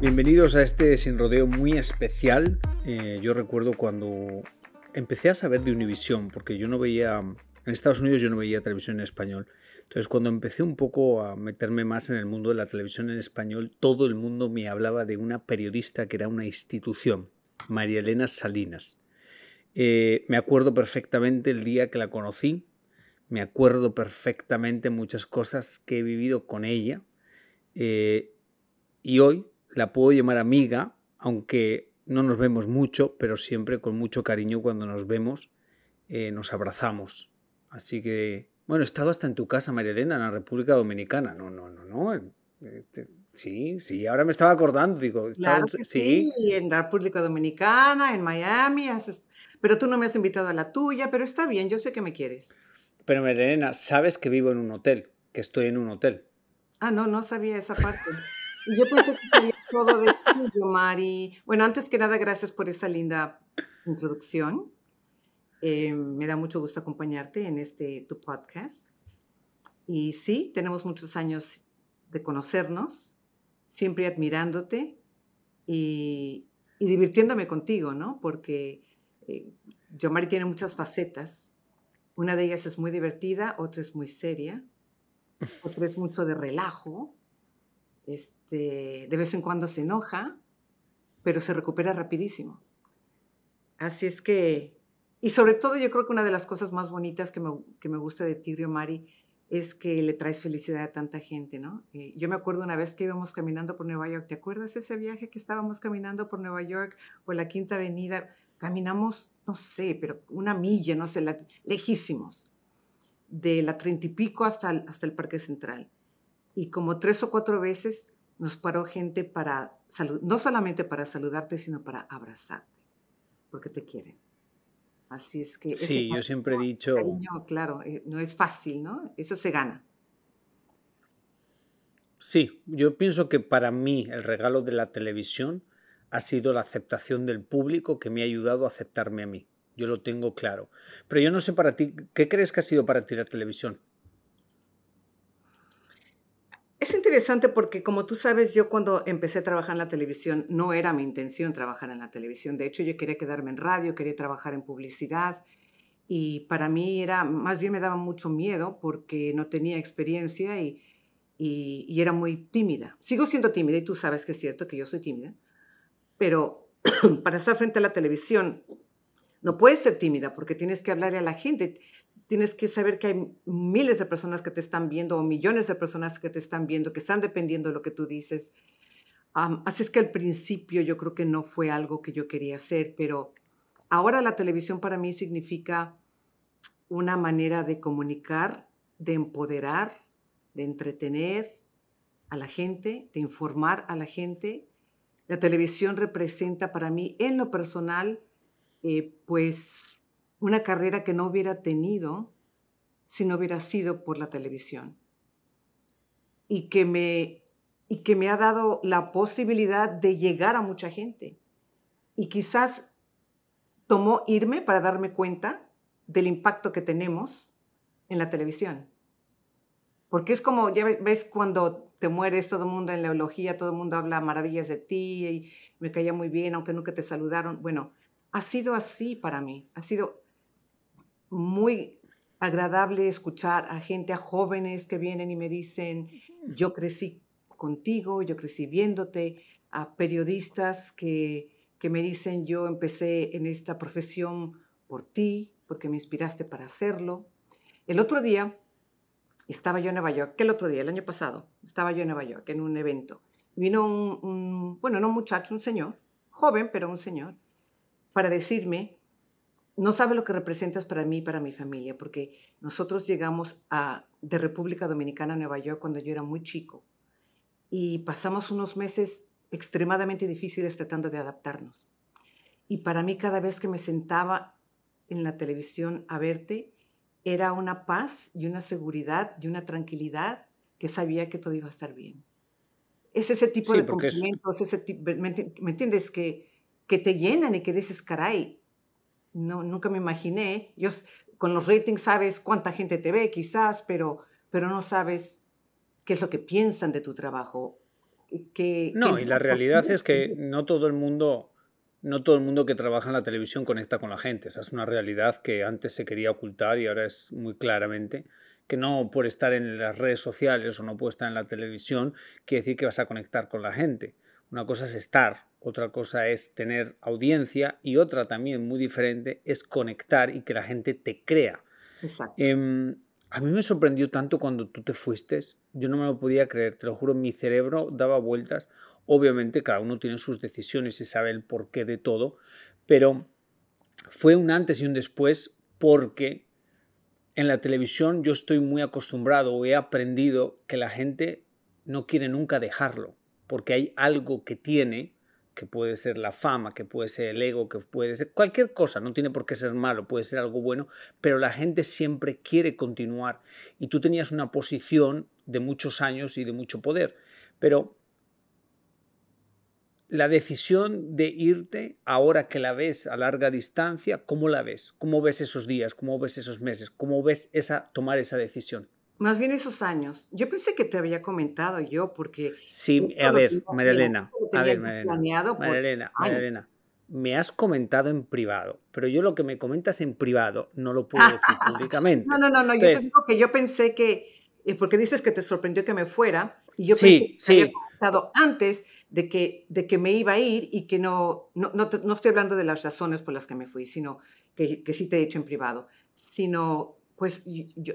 Bienvenidos a este sin rodeo muy especial. Eh, yo recuerdo cuando empecé a saber de Univisión, porque yo no veía, en Estados Unidos yo no veía televisión en español. Entonces cuando empecé un poco a meterme más en el mundo de la televisión en español, todo el mundo me hablaba de una periodista que era una institución, María Elena Salinas. Eh, me acuerdo perfectamente el día que la conocí, me acuerdo perfectamente muchas cosas que he vivido con ella eh, y hoy la puedo llamar amiga, aunque no nos vemos mucho, pero siempre con mucho cariño cuando nos vemos eh, nos abrazamos. Así que, bueno, he estado hasta en tu casa, María Elena, en la República Dominicana. No, no, no, no. Eh, sí, sí, ahora me estaba acordando, digo, sí. sí. en la República Dominicana, en Miami, pero tú no me has invitado a la tuya, pero está bien, yo sé que me quieres. Pero Melena, sabes que vivo en un hotel, que estoy en un hotel. Ah, no, no sabía esa parte. Yo pensé que sabía todo de Yo Mari. Bueno, antes que nada, gracias por esa linda introducción. Eh, me da mucho gusto acompañarte en este tu podcast. Y sí, tenemos muchos años de conocernos, siempre admirándote y, divirtiéndome contigo, ¿no? Porque eh, Yomari tiene muchas facetas una de ellas es muy divertida, otra es muy seria, otra es mucho de relajo. Este, de vez en cuando se enoja, pero se recupera rapidísimo. Así es que, y sobre todo yo creo que una de las cosas más bonitas que me, gusta de tirio Mari es que le traes felicidad a tanta gente, ¿no? Eh, yo me acuerdo una vez que íbamos caminando por Nueva York, ¿te acuerdas ese viaje que estábamos caminando por Nueva York o la Quinta Avenida? Caminamos, no sé, pero una milla, no sé, lejísimos, de la treinta y pico hasta el, hasta el Parque Central. Y como tres o cuatro veces nos paró gente para, salud, no solamente para saludarte, sino para abrazarte, porque te quieren. Así es que... Sí, yo siempre he dicho... Cariño, claro, eh, no es fácil, ¿no? Eso se gana. Sí, yo pienso que para mí el regalo de la televisión ha sido la aceptación del público que me ha ayudado a aceptarme a mí. Yo lo tengo claro. Pero yo no sé para ti, ¿qué crees que ha sido para ti la televisión? Es interesante porque, como tú sabes, yo cuando empecé a trabajar en la televisión no era mi intención trabajar en la televisión. De hecho, yo quería quedarme en radio, quería trabajar en publicidad y para mí era, más bien me daba mucho miedo porque no tenía experiencia y, y era muy tímida. Sigo siendo tímida y tú sabes que es cierto que yo soy tímida, pero para estar frente a la televisión no puedes ser tímida porque tienes que hablarle a la gente, tienes que saber que hay miles de personas que te están viendo o millones de personas que te están viendo, que están dependiendo de lo que tú dices. así es que al principio yo creo que no fue algo que yo quería hacer, pero ahora la televisión para mí significa una manera de comunicar, de empoderar, de entretener a la gente, de informar a la gente la televisión representa para mí, en lo personal, eh, pues una carrera que no hubiera tenido si no hubiera sido por la televisión. Y que me, y que me ha dado la posibilidad de llegar a mucha gente. Y quizás tomó irme para darme cuenta del impacto que tenemos en la televisión. Porque es como, ya ves, cuando te mueres, todo el mundo en la eulogía, todo el mundo habla maravillas de ti, y me caía muy bien, aunque nunca te saludaron. Bueno, ha sido así para mí, ha sido muy agradable escuchar a gente, a jóvenes que vienen y me dicen, yo crecí contigo, yo crecí viéndote, a periodistas que, que me dicen, yo empecé en esta profesión por ti, porque me inspiraste para hacerlo. El otro día estaba yo en Nueva York, el otro día, el año pasado, estaba yo en Nueva York en un evento. Vino un, bueno, no un muchacho, un señor, joven, pero un señor, para decirme, no sabe lo que representas para mí y para mi familia, porque nosotros llegamos de República Dominicana a Nueva York cuando yo era muy chico y pasamos unos meses extremadamente difíciles tratando de adaptarnos. Y para mí cada vez que me sentaba en la televisión a verte, era una paz y una seguridad y una tranquilidad que sabía que todo iba a estar bien. Es ese tipo de cumplimientos, ¿me, entiendes? Que, te llenan y que dices, caray, no, nunca me imaginé. Yo, con los ratings sabes cuánta gente te ve quizás, pero, pero no sabes qué es lo que piensan de tu trabajo. Que, no, y la realidad es que no todo el mundo no todo el mundo que trabaja en la televisión conecta con la gente. Esa es una realidad que antes se quería ocultar y ahora es muy claramente que no por estar en las redes sociales o no por estar en la televisión quiere decir que vas a conectar con la gente. Una cosa es estar, otra cosa es tener audiencia y otra también muy diferente es conectar y que la gente te crea. Exacto. Em, a mí me sorprendió tanto cuando tú te fuiste, yo no me lo podía creer, te lo juro, mi cerebro daba vueltas. Obviamente cada uno tiene sus decisiones y sabe el porqué de todo, pero fue un antes y un después porque en la televisión yo estoy muy acostumbrado o he aprendido que la gente no quiere nunca dejarlo, porque hay algo que tiene, que puede ser la fama, que puede ser el ego, que puede ser cualquier cosa, no tiene por qué ser malo, puede ser algo bueno, pero la gente siempre quiere continuar y tú tenías una posición de muchos años y de mucho poder, pero la decisión de irte ahora que la ves a larga distancia, ¿cómo la ves? ¿Cómo ves esos días? ¿Cómo ves esos meses? ¿Cómo ves esa, tomar esa decisión? Más bien esos años. Yo pensé que te había comentado yo porque... Sí, a ver, María A ver, María Elena. María me has comentado en privado, pero yo lo que me comentas en privado no lo puedo decir públicamente. No, no, no, yo te digo que yo pensé que, eh, porque dices que te sorprendió que me fuera, y yo sí, pensé que sí. había comentado antes, de que, de que me iba a ir y que no, no, no, estoy hablando de las razones por las que me fui, sino que, sí te he dicho en privado, sino pues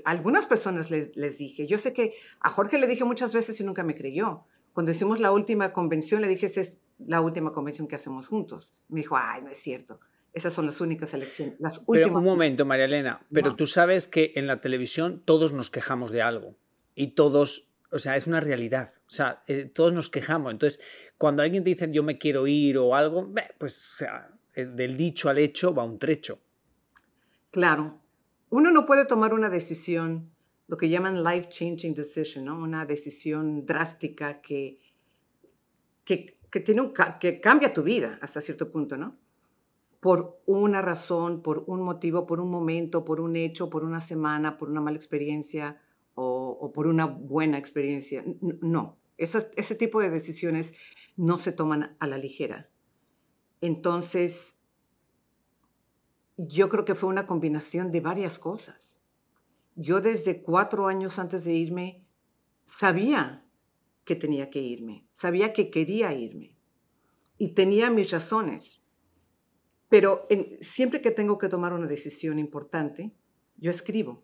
algunas personas les, les, dije, yo sé que a Jorge le dije muchas veces y nunca me creyó. Cuando hicimos la última convención, le dije, esa es la última convención que hacemos juntos. Me dijo, ay, no es cierto. Esas son las únicas elecciones, las últimas. Pero un momento, María Elena, pero tú sabes que en la televisión todos nos quejamos de algo y todos o sea, es una realidad. O sea, eh, todos nos quejamos. Entonces, cuando alguien te dice yo me quiero ir o algo, pues o sea, del dicho al hecho va un trecho. Claro. Uno no puede tomar una decisión, lo que llaman life-changing decision, ¿no? una decisión drástica que, tiene que cambia tu vida hasta cierto punto, ¿no? Por una razón, por un motivo, por un momento, por un hecho, por una semana, por una mala experiencia, o, por una buena experiencia. No, ese tipo de decisiones no se toman a la ligera. Entonces, yo creo que fue una combinación de varias cosas. Yo desde cuatro años antes de irme sabía que tenía que irme, sabía que quería irme y tenía mis razones. Pero siempre que tengo que tomar una decisión importante, yo escribo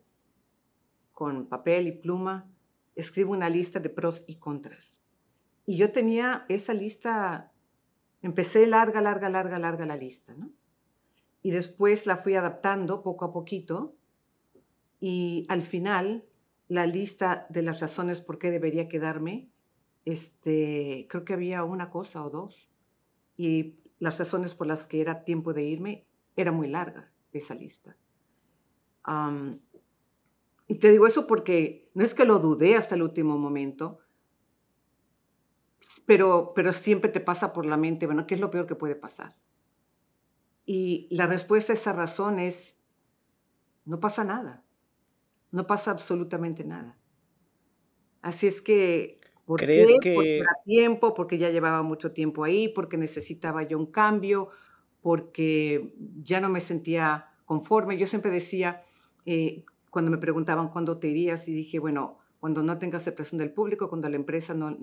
con papel y pluma, escribo una lista de pros y contras. Y yo tenía esa lista, empecé larga, larga, larga, larga la lista, ¿no? Y después la fui adaptando poco a poquito y al final la lista de las razones por qué debería quedarme, este, creo que había una cosa o dos. Y las razones por las que era tiempo de irme era muy larga esa lista. Y te digo eso porque no es que lo dudé hasta el último momento, pero, pero siempre te pasa por la mente, bueno, ¿qué es lo peor que puede pasar? Y la respuesta a esa razón es, no pasa nada, no pasa absolutamente nada. Así es que, ¿por qué? Que... Porque era tiempo, porque ya llevaba mucho tiempo ahí, porque necesitaba yo un cambio, porque ya no me sentía conforme. Yo siempre decía, eh, cuando me preguntaban cuándo te irías y dije, bueno, cuando no tenga aceptación del público, cuando la empresa no,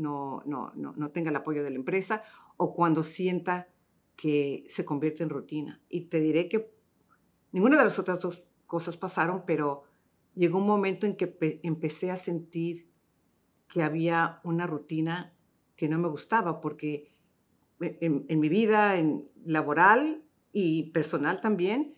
tenga el apoyo de la empresa o cuando sienta que se convierte en rutina. Y te diré que ninguna de las otras dos cosas pasaron, pero llegó un momento en que empecé a sentir que había una rutina que no me gustaba, porque eh, en, en mi vida en laboral y personal también,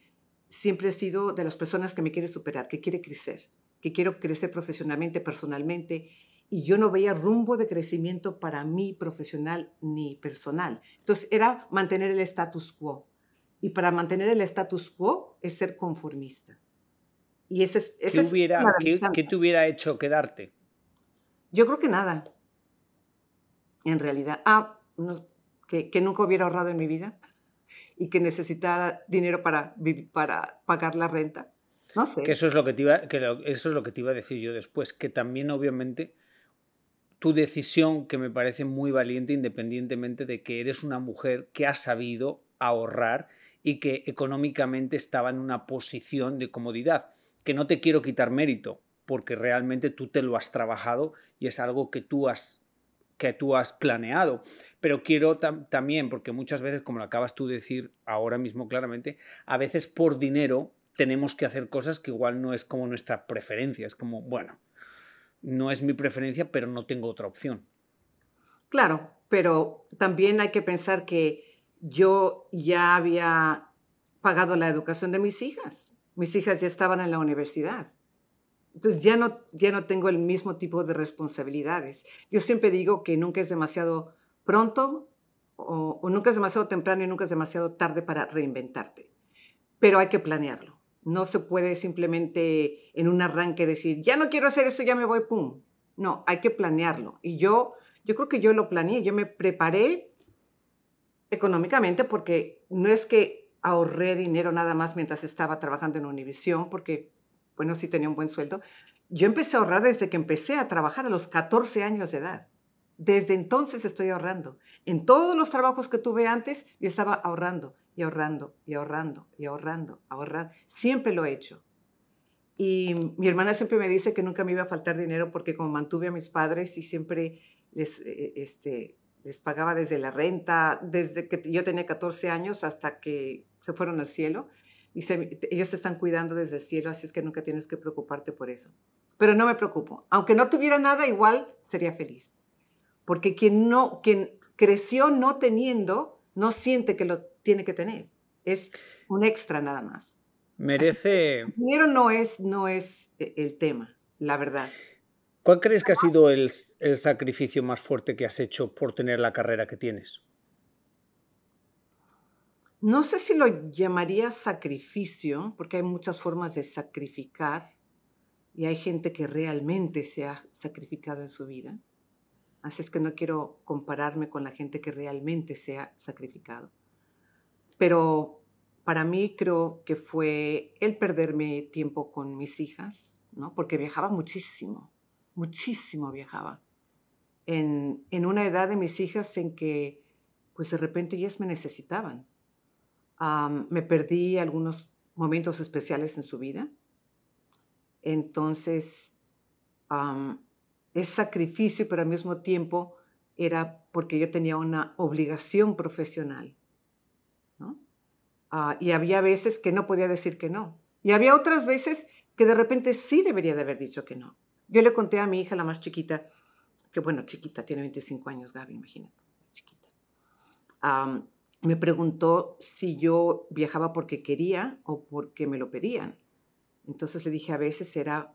siempre he sido de las personas que me quiere superar, que quiere crecer, que quiero crecer profesionalmente, personalmente, y yo no veía rumbo de crecimiento para mí profesional ni personal. Entonces era mantener el status quo. Y para mantener el status quo es ser conformista. Y ese es... ¿Qué, te hubiera hecho quedarte? Yo creo que nada. En realidad. Ah, que nunca hubiera ahorrado en mi vida y que necesitara dinero para, para pagar la renta. No sé. eso es lo que te iba, eso es lo que te iba a decir yo después, que también obviamente tu decisión que me parece muy valiente independientemente de que eres una mujer que ha sabido ahorrar y que económicamente estaba en una posición de comodidad, que no te quiero quitar mérito, porque realmente tú te lo has trabajado y es algo que tú has que tú has planeado. Pero quiero también, porque muchas veces, como lo acabas tú de decir ahora mismo claramente, a veces por dinero tenemos que hacer cosas que igual no es como nuestra preferencia. Es como, bueno, no es mi preferencia, pero no tengo otra opción. Claro, pero también hay que pensar que yo ya había pagado la educación de mis hijas. Mis hijas ya estaban en la universidad. Entonces ya no, ya no tengo el mismo tipo de responsabilidades. Yo siempre digo que nunca es demasiado pronto o, nunca es demasiado temprano y nunca es demasiado tarde para reinventarte. Pero hay que planearlo. No se puede simplemente en un arranque decir, ya no quiero hacer esto, ya me voy, ¡pum! No, hay que planearlo. Y yo, yo creo que yo lo planeé, yo me preparé económicamente porque no es que ahorré dinero nada más mientras estaba trabajando en Univisión, porque bueno, sí tenía un buen sueldo. Yo empecé a ahorrar desde que empecé a trabajar a los 14 años de edad. Desde entonces estoy ahorrando. En todos los trabajos que tuve antes, yo estaba ahorrando y ahorrando y ahorrando y ahorrando, ahorrando. Siempre lo he hecho. Y mi hermana siempre me dice que nunca me iba a faltar dinero porque como mantuve a mis padres y siempre les, eh, este, pagaba desde la renta, desde que yo tenía 14 años hasta que se fueron al cielo, y ellos se están cuidando desde el cielo, así es que nunca tienes que preocuparte por eso. Pero no me preocupo. Aunque no tuviera nada, igual sería feliz. Porque quien, no, quien creció no teniendo, no siente que lo tiene que tener. Es un extra nada más. Merece... dinero no es, no es e, el tema, la verdad. ¿Cuál crees que ha sido el sacrificio más fuerte que has hecho por tener la carrera que tienes? no sé si lo llamaría sacrificio, porque hay muchas formas de sacrificar y hay gente que realmente se ha sacrificado en su vida. Así es que no quiero compararme con la gente que realmente se ha sacrificado. Pero para mí creo que fue el perderme tiempo con mis hijas, ¿no? porque viajaba muchísimo, muchísimo viajaba. En, una edad de mis hijas en que pues de repente ellas me necesitaban me perdí algunos momentos especiales en su vida. Entonces, es sacrificio, pero al mismo tiempo era porque yo tenía una obligación profesional. Ah, y había veces que no podía decir que no. Y había otras veces que de repente sí debería de haber dicho que no. Yo le conté a mi hija, la más chiquita, que bueno, chiquita, tiene 25 años, Gaby, imagínate, chiquita me preguntó si yo viajaba porque quería o porque me lo pedían. Entonces le dije a veces era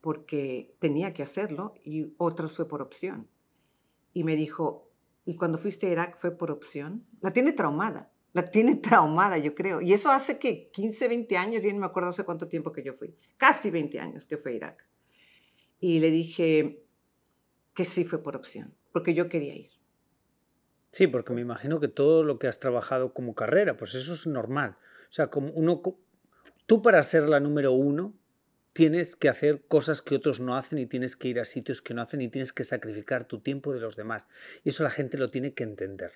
porque tenía que hacerlo y otras fue por opción. Y me dijo, ¿y cuando fuiste a Irak fue por opción? La tiene traumada, la tiene traumada yo creo. Y eso hace que 15, 20 años, ya no me acuerdo hace cuánto tiempo que yo fui, casi 20 años que fue a Irak. Y le dije que sí fue por opción, porque yo quería ir. Sí, porque me imagino que todo lo que has trabajado como carrera, pues eso es normal. O sea, como uno, tú para ser la número uno tienes que hacer cosas que otros no hacen y tienes que ir a sitios que no hacen y tienes que sacrificar tu tiempo de los demás. Y eso la gente lo tiene que entender.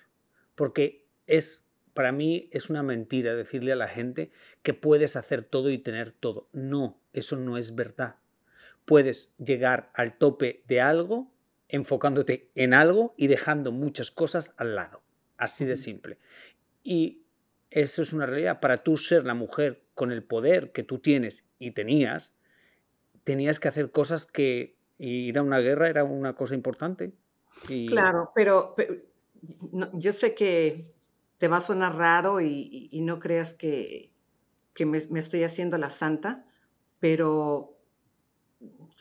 Porque es, para mí, es una mentira decirle a la gente que puedes hacer todo y tener todo. No, eso no es verdad. Puedes llegar al tope de algo enfocándote en algo y dejando muchas cosas al lado. Así de simple. Y eso es una realidad. Para tú ser la mujer con el poder que tú tienes y tenías, tenías que hacer cosas que ir a una guerra era una cosa importante. Claro, pero, yo sé que te va a sonar raro y, no creas que, me, estoy haciendo la santa, pero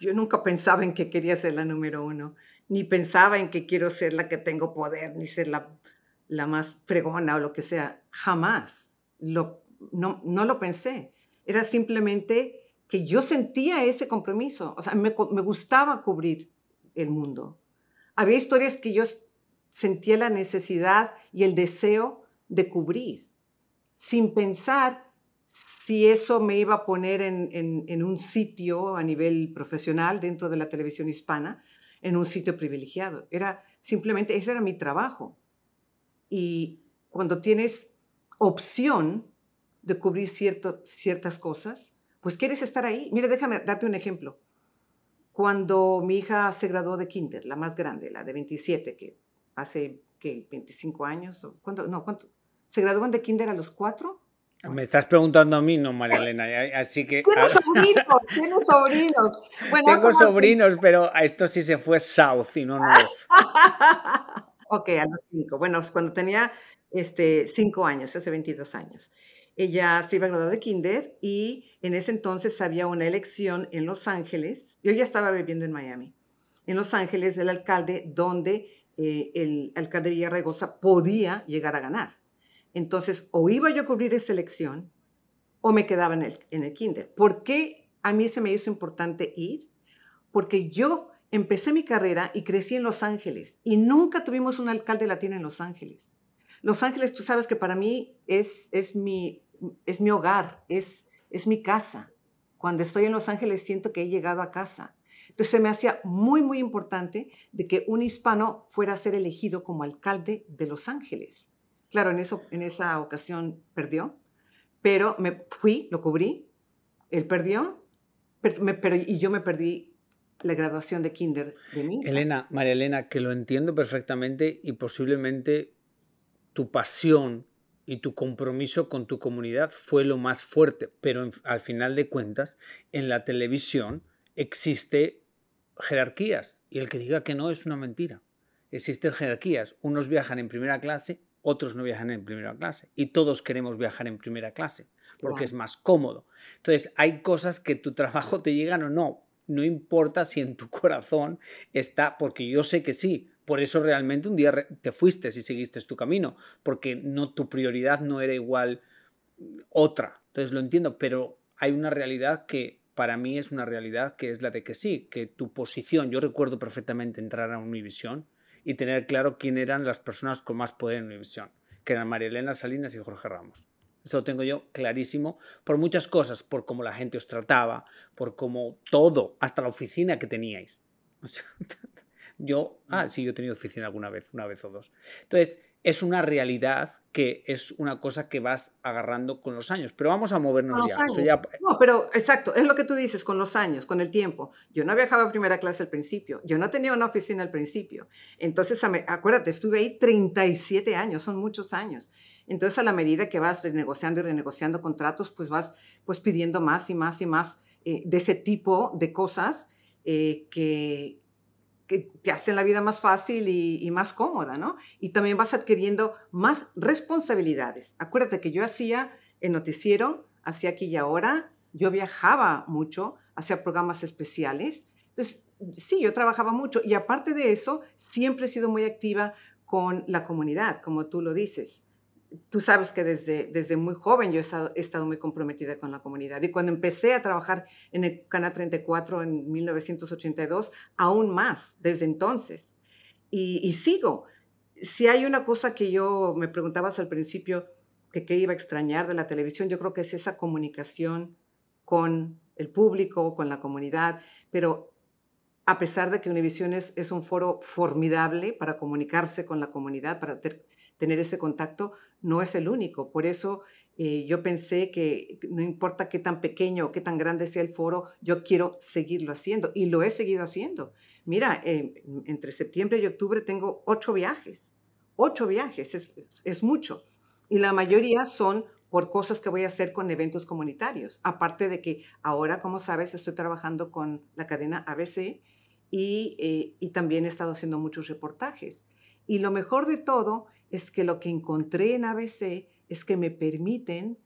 yo nunca pensaba en que quería ser la número uno, ni pensaba en que quiero ser la que tengo poder, ni ser la, la más fregona o lo que sea. Jamás. Lo, no, no lo pensé. Era simplemente que yo sentía ese compromiso. O sea, me, me, gustaba cubrir el mundo. Había historias que yo sentía la necesidad y el deseo de cubrir, sin pensar si eso me iba a poner en, un sitio a nivel profesional dentro de la televisión hispana, en un sitio privilegiado. Era simplemente, ese era mi trabajo. Y cuando tienes opción de cubrir ciertas cosas, pues quieres estar ahí. Mira, déjame darte un ejemplo. Cuando mi hija se graduó de kinder, la más grande, la de 27, que hace ¿qué? 25 años, no, ¿cuánto? ¿Se graduó de kinder a los cuatro. Me estás preguntando a mí, no, María Elena, así que... Ah, sobrinos, tengo sobrinos. Tengo sobrinos, pero a esto sí se fue south y no north. ok, a los cinco. Bueno, cuando tenía este, cinco años, hace 22 años. Ella se iba a graduar de kinder y en ese entonces había una elección en Los Ángeles. Yo ya estaba viviendo en Miami. En Los Ángeles, el alcalde, donde eh, el alcalde Villarregosa podía llegar a ganar entonces, o iba yo a cubrir esa elección o me quedaba en el, kinder. ¿Por qué a mí se me hizo importante ir? Porque yo empecé mi carrera y crecí en Los Ángeles y nunca tuvimos un alcalde latino en Los Ángeles. Los Ángeles, tú sabes que para mí es, es, mi, es mi hogar, es, es mi casa. Cuando estoy en Los Ángeles siento que he llegado a casa. Entonces se me hacía muy, muy importante de que un hispano fuera a ser elegido como alcalde de Los Ángeles. Claro, en, eso, en esa ocasión perdió, pero me fui, lo cubrí, él perdió, pero, y yo me perdí la graduación de kinder de mí. Elena, María Elena, que lo entiendo perfectamente y posiblemente tu pasión y tu compromiso con tu comunidad fue lo más fuerte, pero al final de cuentas, en la televisión existe jerarquías y el que diga que no es una mentira. Existen jerarquías, unos viajan en primera clase otros no viajan en primera clase y todos queremos viajar en primera clase porque es más cómodo. Entonces, hay cosas que tu trabajo te llegan o no, no importa si en tu corazón está, porque yo sé que sí, por eso realmente un día te fuiste si seguiste tu camino, porque no tu prioridad no era igual mm, otra. Entonces lo entiendo, pero hay una realidad que para mí es una realidad que es la de que sí, que tu posición, yo recuerdo perfectamente entrar a Univision, y tener claro quién eran las personas con más poder en visión que eran María Elena Salinas y Jorge Ramos. Eso lo tengo yo clarísimo por muchas cosas, por cómo la gente os trataba, por cómo todo, hasta la oficina que teníais. yo, ah, sí, yo he tenido oficina alguna vez, una vez o dos. Entonces, es una realidad que es una cosa que vas agarrando con los años. Pero vamos a movernos ya. No, pero exacto, es lo que tú dices, con los años, con el tiempo. Yo no viajaba a primera clase al principio, yo no tenía una oficina al principio. Entonces, acuérdate, estuve ahí 37 años, son muchos años. Entonces, a la medida que vas renegociando y renegociando contratos, pues vas pues pidiendo más y más y más eh, de ese tipo de cosas eh, que, que te hacen la vida más fácil y, más cómoda, ¿no? Y también vas adquiriendo más responsabilidades. Acuérdate que yo hacía el noticiero, hacía aquí y ahora, yo viajaba mucho, hacía programas especiales. Entonces, sí, yo trabajaba mucho y aparte de eso, siempre he sido muy activa con la comunidad, como tú lo dices tú sabes que desde, desde muy joven yo he estado, muy comprometida con la comunidad. Y cuando empecé a trabajar en el Canal 34 en 1982, aún más desde entonces. Y, sigo. Si hay una cosa que yo me preguntabas al principio, que qué iba a extrañar de la televisión, yo creo que es esa comunicación con el público, con la comunidad, pero a pesar de que Univision es, un foro formidable para comunicarse con la comunidad, para tener tener ese contacto, no es el único. Por eso eh, yo pensé que no importa qué tan pequeño o qué tan grande sea el foro, yo quiero seguirlo haciendo y lo he seguido haciendo. Mira, eh, entre septiembre y octubre tengo ocho viajes, ocho viajes, es, mucho. Y la mayoría son por cosas que voy a hacer con eventos comunitarios. Aparte de que ahora, como sabes, estoy trabajando con la cadena ABC y, eh, y también he estado haciendo muchos reportajes. Y lo mejor de todo es que lo que encontré en ABC es que me permiten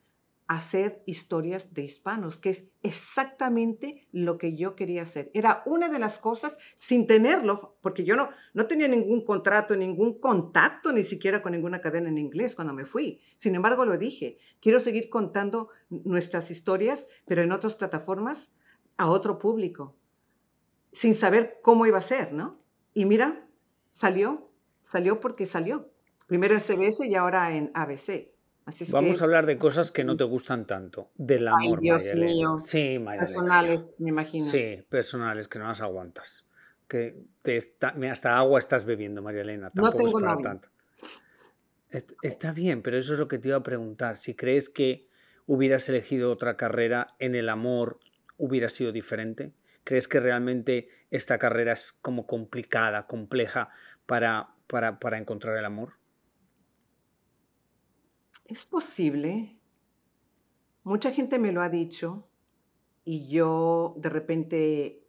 hacer historias de hispanos, que es exactamente lo que yo quería hacer. Era una de las cosas, sin tenerlo, porque yo no, no tenía ningún contrato, ningún contacto, ni siquiera con ninguna cadena en inglés cuando me fui. Sin embargo, lo dije, quiero seguir contando nuestras historias, pero en otras plataformas, a otro público, sin saber cómo iba a ser, ¿no? Y mira, salió, salió porque salió. Primero en CBS y ahora en ABC. Así Vamos a hablar de cosas que no te gustan tanto. Del amor, Ay, Dios mío. Sí, María Personales, me imagino. Sí, personales, que no las aguantas. Que hasta agua estás bebiendo, María Elena. no tengo nada. Está bien, pero eso es lo que te iba a preguntar. Si crees que hubieras elegido otra carrera en el amor, hubiera sido diferente. ¿Crees que realmente esta carrera es como complicada, compleja para encontrar el amor? Es posible. Mucha gente me lo ha dicho y yo de repente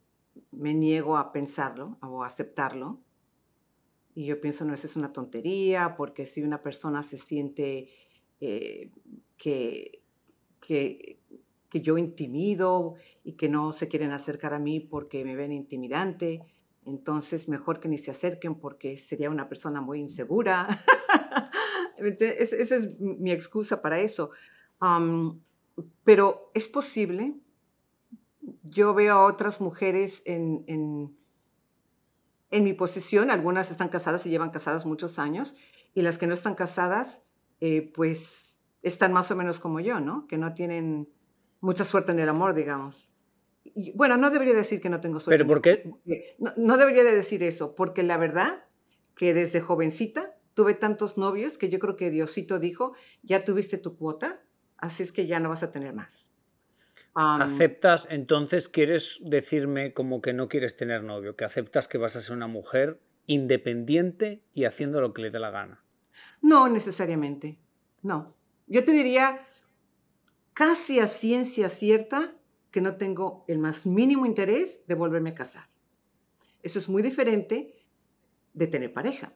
me niego a pensarlo o a aceptarlo. Y yo pienso, no, eso es una tontería, porque si una persona se siente eh, que, que, que, yo intimido y que no se quieren acercar a mí porque me ven intimidante, entonces mejor que ni se acerquen porque sería una persona muy insegura. esa es mi excusa para eso. pero es posible. Yo veo a otras mujeres en, en, mi posición, algunas están casadas y llevan casadas muchos años, y las que no están casadas, eh, pues están más o menos como yo, ¿no? Que no tienen mucha suerte en el amor, digamos. bueno, no debería decir que no tengo suerte. ¿Pero por qué? No, no debería de decir eso, porque la verdad que desde jovencita tuve tantos novios que yo creo que Diosito dijo, ya tuviste tu cuota, así es que ya no vas a tener más. ¿Aceptas entonces, quieres decirme como que no quieres tener novio, que aceptas que vas a ser una mujer independiente y haciendo lo que le dé la gana? No necesariamente, no. Yo te diría casi a ciencia cierta que no tengo el más mínimo interés de volverme a casar. Eso es muy diferente de tener pareja.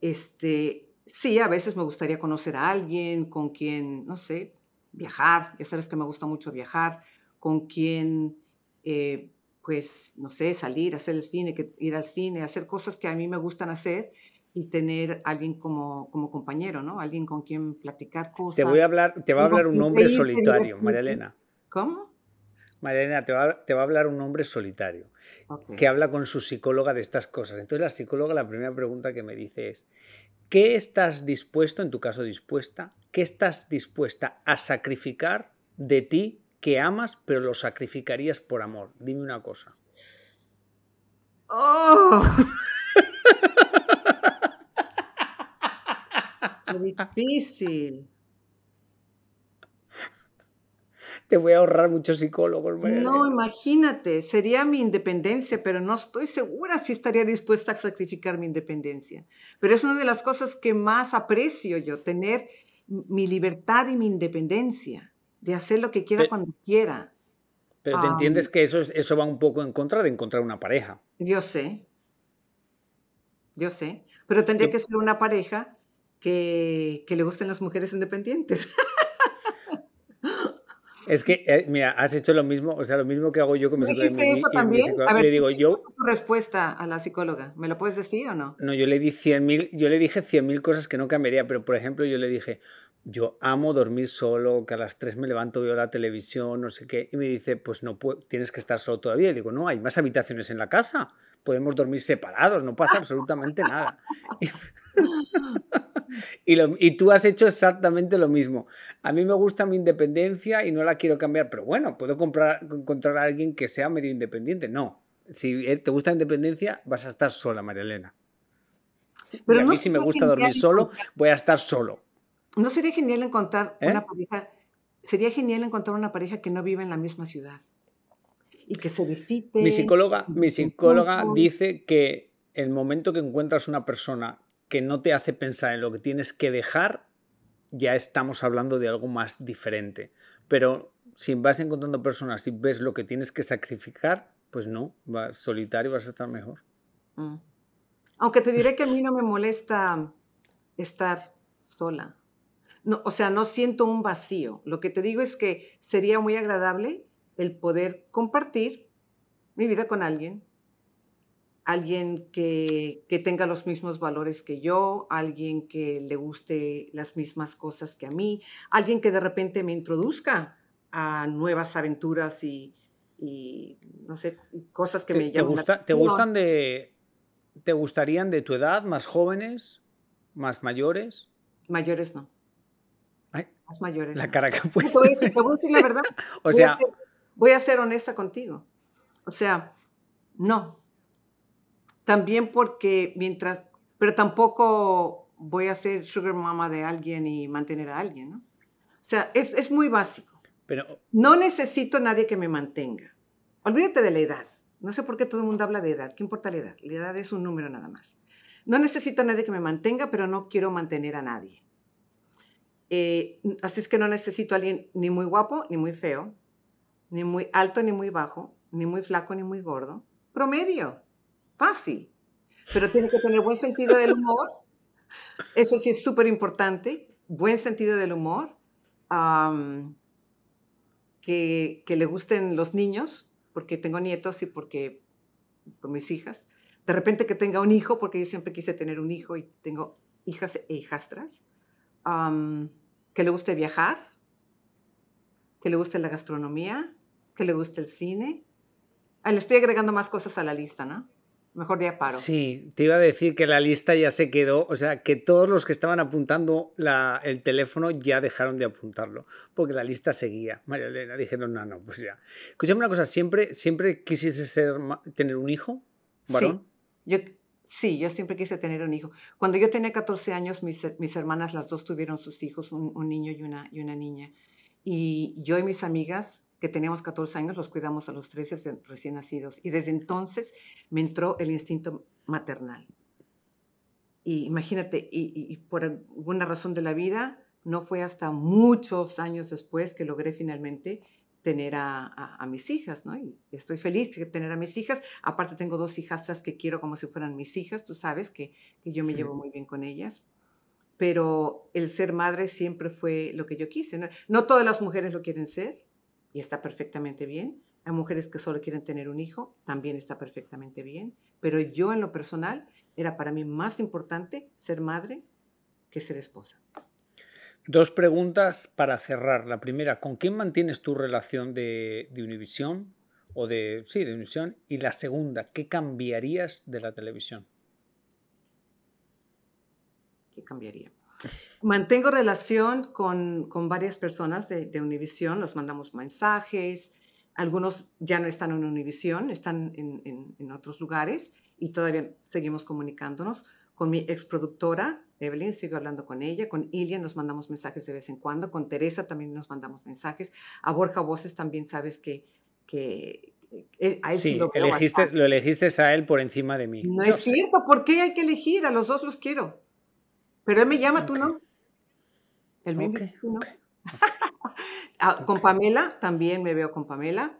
Este, sí, a veces me gustaría conocer a alguien con quien, no sé, viajar, ya sabes que me gusta mucho viajar, con quien, eh, pues, no sé, salir, hacer el cine, que, ir al cine, hacer cosas que a mí me gustan hacer y tener alguien como, como compañero, ¿no? Alguien con quien platicar cosas. Te voy a hablar, te va a hablar un hombre solitario, María Elena. ¿Cómo? Mariana, te va, te va a hablar un hombre solitario que habla con su psicóloga de estas cosas. Entonces la psicóloga la primera pregunta que me dice es, ¿qué estás dispuesto, en tu caso dispuesta, qué estás dispuesta a sacrificar de ti que amas, pero lo sacrificarías por amor? Dime una cosa. ¡Oh! difícil. te voy a ahorrar muchos psicólogos. no, imagínate, sería mi independencia, pero no estoy segura si estaría dispuesta a sacrificar mi independencia. Pero es una de las cosas que más aprecio yo, tener mi libertad y mi independencia, de hacer lo que quiera cuando quiera. Pero te entiendes que eso, eso va un poco en contra de encontrar una pareja. Yo sé, yo sé, pero tendría que ser una pareja que, que le gusten las mujeres independientes. Es que, eh, mira, has hecho lo mismo, o sea, lo mismo que hago yo con ¿Dijiste eso mi, también? a ver, digo yo... tu respuesta a la psicóloga? ¿Me lo puedes decir o no? No, yo le, di 100, yo le dije 100.000 cosas que no cambiaría, pero por ejemplo yo le dije, yo amo dormir solo, que a las 3 me levanto, veo la televisión, no sé qué, y me dice, pues no tienes que estar solo todavía. Y digo, no, hay más habitaciones en la casa, podemos dormir separados, no pasa absolutamente nada. Y, tú has hecho exactamente lo mismo. A mí me gusta mi independencia y no la quiero cambiar, pero bueno, puedo comprar, encontrar a alguien que sea medio independiente. No, si eh, te gusta la independencia, vas a estar sola, María Elena. Pero a mí si me gusta dormir solo, voy a estar solo. ¿No sería genial encontrar ¿Eh? una pareja? Sería genial encontrar una pareja que no vive en la misma ciudad y que se visite. Mi psicóloga, mi psicóloga dice que el momento que encuentras una persona que no te hace pensar en lo que tienes que dejar, ya estamos hablando de algo más diferente. Pero si vas encontrando personas y ves lo que tienes que sacrificar, pues no, vas solitario vas a estar mejor. Mm. Aunque te diré que a mí no me molesta estar sola. No, o sea, no siento un vacío. Lo que te digo es que sería muy agradable el poder compartir mi vida con alguien alguien que, tenga los mismos valores que yo, alguien que le guste las mismas cosas que a mí, alguien que de repente me introduzca a nuevas aventuras y, no sé, cosas que me llaman. Te, ¿Te gustan de. ¿Te gustarían de tu edad, más jóvenes, más mayores? Mayores no. más mayores. La cara que la verdad. o sea, ser, voy a ser honesta contigo. O sea, no, también porque mientras, pero tampoco voy a ser sugar mama de alguien y mantener a alguien, ¿no? O sea, es, muy básico. Pero, no necesito a nadie que me mantenga. Olvídate de la edad. No sé por qué todo el mundo habla de edad. ¿Qué importa la edad? La edad es un número nada más. No necesito a nadie que me mantenga, pero no quiero mantener a nadie. Eh, así es que no necesito a alguien ni muy guapo, ni muy feo, ni muy alto, ni muy bajo, ni muy flaco, ni muy gordo. Promedio fácil, pero tiene que tener buen sentido del humor. Eso sí es súper importante, buen sentido del humor, que, le gusten los niños, porque tengo nietos y porque por mis hijas. De repente que tenga un hijo, porque yo siempre quise tener un hijo y tengo hijas e hijastras. que le guste viajar, que le guste la gastronomía, que le guste el cine. le estoy agregando más cosas a la lista, ¿no? Mejor día paro. Sí, te iba a decir que la lista ya se quedó, o sea, que todos los que estaban apuntando la, el teléfono ya dejaron de apuntarlo, porque la lista seguía. María Elena dijeron, no, no, pues ya. Escúchame una cosa, ¿siempre, siempre quisiste ser, tener un hijo? ¿Varón? Sí, yo, sí, yo siempre quise tener un hijo. Cuando yo tenía 14 años, mis, hermanas, las dos tuvieron sus hijos, un, niño y una, y una niña. Y yo y mis amigas que teníamos 14 años, los cuidamos a los 13 recién nacidos. Y desde entonces me entró el instinto maternal. Y imagínate, y, por alguna razón de la vida, no fue hasta muchos años después que logré finalmente tener a, mis hijas, ¿no? Y estoy feliz de tener a mis hijas. Aparte tengo dos hijastras que quiero como si fueran mis hijas, tú sabes que, yo me llevo muy bien con ellas. Pero el ser madre siempre fue lo que yo quise. No, no todas las mujeres lo quieren ser, y está perfectamente bien. Hay mujeres que solo quieren tener un hijo, también está perfectamente bien. Pero yo en lo personal era para mí más importante ser madre que ser esposa. Dos preguntas para cerrar. La primera, ¿con quién mantienes tu relación de, Univisión? O de, sí, de Univisión. Y la segunda, ¿qué cambiarías de la televisión? ¿Qué cambiaría? Mantengo relación con, con varias personas de, de Univisión, nos mandamos mensajes, algunos ya no están en Univisión, están en, en, otros lugares y todavía seguimos comunicándonos. Con mi exproductora, Evelyn, sigo hablando con ella, con Ilian nos mandamos mensajes de vez en cuando, con Teresa también nos mandamos mensajes, a Borja Voces también sabes que... que eh, a él sí, lo, elegiste, lo, elegiste, a él por encima de mí. No, es cierto, ¿por qué hay que elegir? A los dos los quiero. Pero él me llama, tú no. ¿El mismo, ah, Con Pamela, también me veo con Pamela.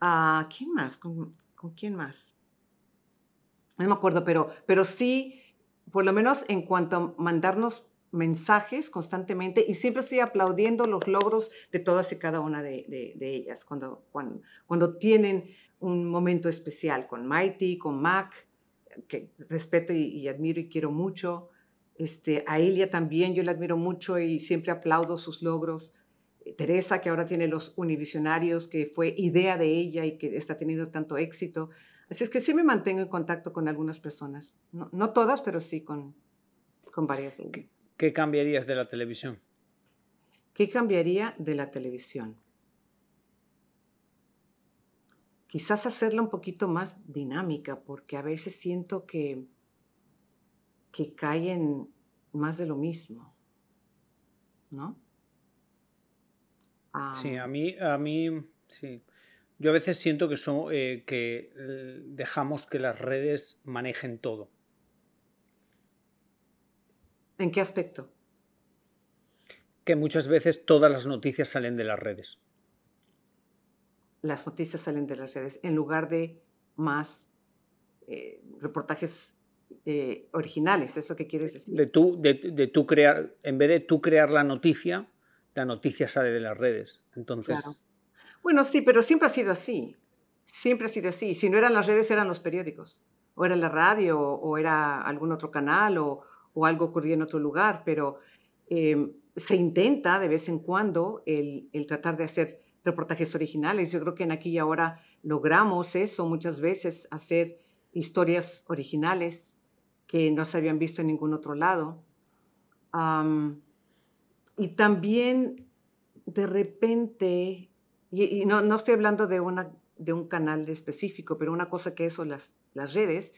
Ah, ¿Quién más? ¿Con, quién más? No me acuerdo, pero, pero sí, por lo menos en cuanto a mandarnos mensajes constantemente y siempre estoy aplaudiendo los logros de todas y cada una de, ellas cuando, cuando, tienen un momento especial con Mighty, con Mac, que respeto y admiro y quiero mucho, este, a Elia también yo la admiro mucho y siempre aplaudo sus logros. Eh, Teresa, que ahora tiene los univisionarios, que fue idea de ella y que está teniendo tanto éxito. Así es que sí me mantengo en contacto con algunas personas. No, todas, pero sí con, con varias ¿Qué cambiarías de la televisión? ¿Qué cambiaría de la televisión? Quizás hacerla un poquito más dinámica, porque a veces siento que que caen más de lo mismo, ¿no? sí, a mí, a mí, sí. Yo a veces siento que, eh, que eh, dejamos que las redes manejen todo. ¿En qué aspecto? Que muchas veces todas las noticias salen de las redes. Las noticias salen de las redes en lugar de más eh, reportajes eh, originales, eso que quieres decir. De tú, de, crear, en vez de tú crear la noticia, la noticia sale de las redes. Entonces. Bueno, sí, pero siempre ha sido así. Siempre ha sido así. Si no eran las redes, eran los periódicos. O era la radio, o era algún otro canal, o, algo ocurría en otro lugar. Pero em, se intenta de vez en cuando el, el, tratar de hacer reportajes originales. Yo creo que en aquí y ahora logramos eso muchas veces, hacer historias originales que no se habían visto en ningún otro lado. y también de repente, y, no, estoy hablando de, una, de un canal específico, pero una cosa que eso las, las redes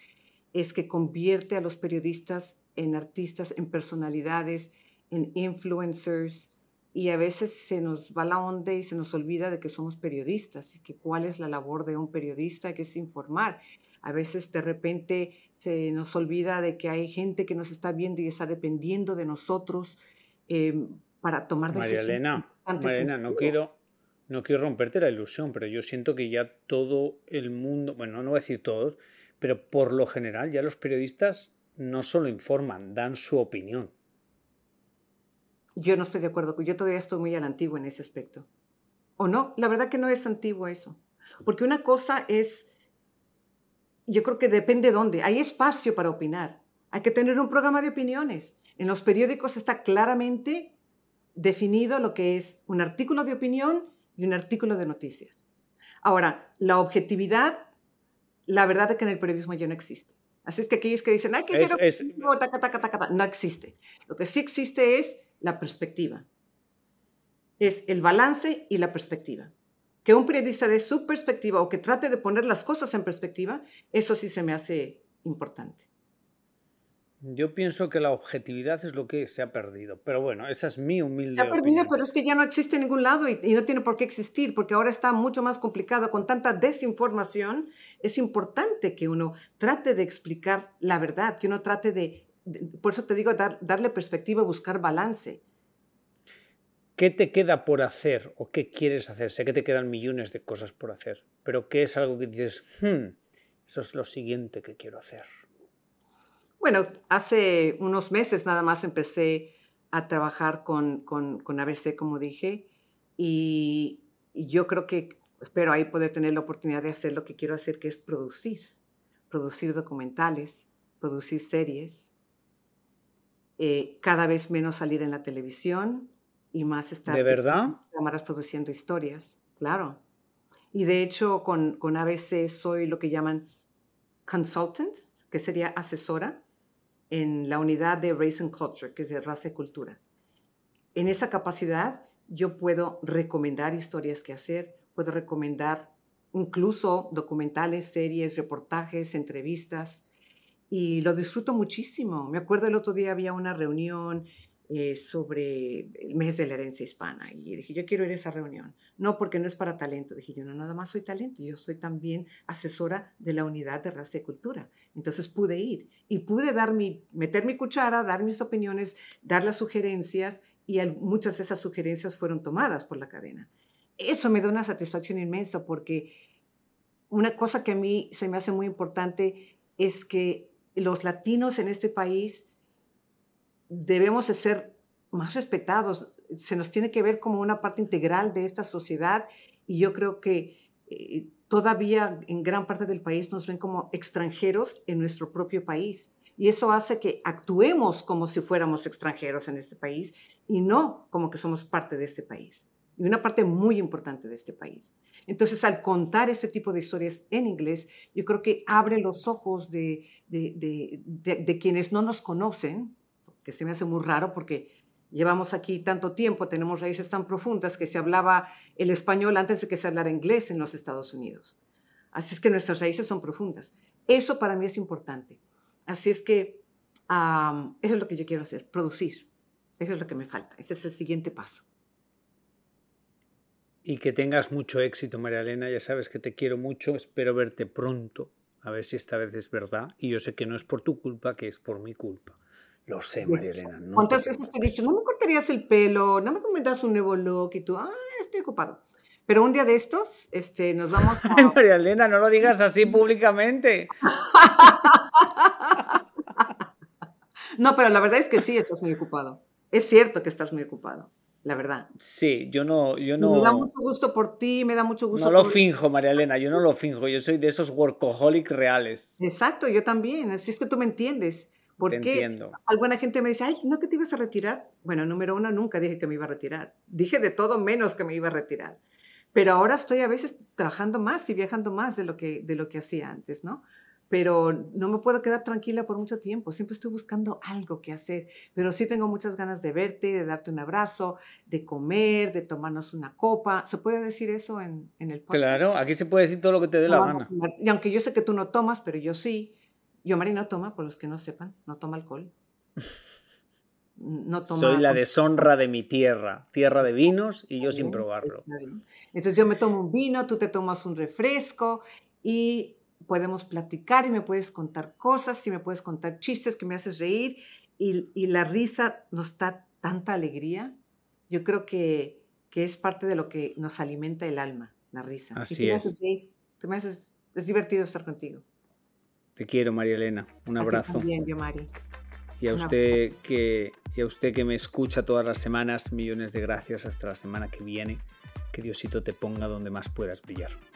es que convierte a los periodistas en artistas, en personalidades, en influencers, y a veces se nos va la onda y se nos olvida de que somos periodistas y que cuál es la labor de un periodista, que es informar. A veces de repente se nos olvida de que hay gente que nos está viendo y está dependiendo de nosotros em, para tomar decisiones. María Elena, no, quiero, no quiero romperte la ilusión, pero yo siento que ya todo el mundo, bueno, no voy a decir todos, pero por lo general ya los periodistas no solo informan, dan su opinión. Yo no estoy de acuerdo, yo todavía estoy muy al antiguo en ese aspecto. ¿O no? La verdad que no es antiguo eso. Porque una cosa es yo creo que depende dónde. Hay espacio para opinar. Hay que tener un programa de opiniones. En los periódicos está claramente definido lo que es un artículo de opinión y un artículo de noticias. Ahora, la objetividad, la verdad es que en el periodismo ya no existe. Así es que aquellos que dicen, hay que no existe. Lo que sí existe es la perspectiva. Es el balance y la perspectiva que un periodista de su perspectiva o que trate de poner las cosas en perspectiva, eso sí se me hace importante. Yo pienso que la objetividad es lo que se ha perdido, pero bueno, esa es mi humilde. Se ha perdido, pero es que ya no existe en ningún lado y, no tiene por qué existir, porque ahora está mucho más complicado con tanta desinformación. Es importante que uno trate de explicar la verdad, que uno trate de, por eso te digo, darle perspectiva, buscar balance. ¿Qué te queda por hacer o qué quieres hacer? Sé que te quedan millones de cosas por hacer, pero ¿qué es algo que dices, hmm, eso es lo siguiente que quiero hacer? Bueno, hace unos meses nada más empecé a trabajar con, con, ABC, como dije, y, yo creo que espero ahí poder tener la oportunidad de hacer lo que quiero hacer, que es producir, producir documentales, producir series, eh, cada vez menos salir en la televisión, y más estar ¿De cámaras produciendo historias, claro. Y de hecho con, con ABC soy lo que llaman consultant, que sería asesora en la unidad de Race and Culture, que es de raza y cultura. En esa capacidad yo puedo recomendar historias que hacer, puedo recomendar incluso documentales, series, reportajes, entrevistas, y lo disfruto muchísimo. Me acuerdo el otro día había una reunión eh, sobre el mes de la herencia hispana y dije, yo quiero ir a esa reunión. No, porque no es para talento. Dije, yo no nada más soy talento, yo soy también asesora de la unidad de raza y cultura. Entonces pude ir y pude dar mi, meter mi cuchara, dar mis opiniones, dar las sugerencias y muchas de esas sugerencias fueron tomadas por la cadena. Eso me da una satisfacción inmensa porque una cosa que a mí se me hace muy importante es que los latinos en este país debemos de ser más respetados, se nos tiene que ver como una parte integral de esta sociedad y yo creo que eh, todavía en gran parte del país nos ven como extranjeros en nuestro propio país. Y eso hace que actuemos como si fuéramos extranjeros en este país y no como que somos parte de este país. Y una parte muy importante de este país. Entonces, al contar este tipo de historias en inglés, yo creo que abre los ojos de, de, de quienes no nos conocen que se me hace muy raro porque llevamos aquí tanto tiempo, tenemos raíces tan profundas que se hablaba el español antes de que se hablara inglés en los Estados Unidos. Así es que nuestras raíces son profundas. Eso para mí es importante. Así es que eso es lo que yo quiero hacer, producir. Eso es lo que me falta. Ese es el siguiente paso. Y que tengas mucho éxito, María Elena. Ya sabes que te quiero mucho. Espero verte pronto. A ver si esta vez es verdad. Y yo sé que no es por tu culpa, que es por mi culpa. Lo sé, María Elena. No ¿Cuántas veces te no me cortarías el pelo, no me comentas un nuevo look? Y tú, ah, estoy ocupado. Pero un día de estos, este, nos vamos a... María Elena, no lo digas así públicamente. no, pero la verdad es que sí, estás muy ocupado. Es cierto que estás muy ocupado, la verdad. Sí, yo no, yo no... Me da mucho gusto por ti, me da mucho gusto No lo finjo, María Elena, yo no lo finjo. Yo soy de esos workaholic reales. Exacto, yo también. Así es que tú me entiendes. Porque alguna gente me dice, ay, ¿no que te ibas a retirar? Bueno, número uno, nunca dije que me iba a retirar. Dije de todo menos que me iba a retirar. Pero ahora estoy a veces trabajando más y viajando más de lo que, de lo que hacía antes, ¿no? Pero no me puedo quedar tranquila por mucho tiempo. Siempre estoy buscando algo que hacer. Pero sí tengo muchas ganas de verte, de darte un abrazo, de comer, de tomarnos una copa. ¿Se puede decir eso en, en el podcast? Claro, aquí se puede decir todo lo que te dé la gana. Y aunque yo sé que tú no tomas, pero yo sí yo no toma, por los que no sepan, no toma alcohol. No Soy la deshonra de mi tierra, tierra de vinos, y yo sin probarlo. Entonces yo me tomo un vino, tú te tomas un refresco y podemos platicar y me puedes contar cosas y me puedes contar chistes que me haces reír y, la risa nos da tanta alegría. Yo creo que, es parte de lo que nos alimenta el alma, la risa. Así Me es divertido estar contigo. Te quiero, María Elena. Un abrazo. yo, Y a, usted que, y a usted que me escucha todas las semanas, millones de gracias. Hasta la semana que viene. Que Diosito te ponga donde más puedas brillar.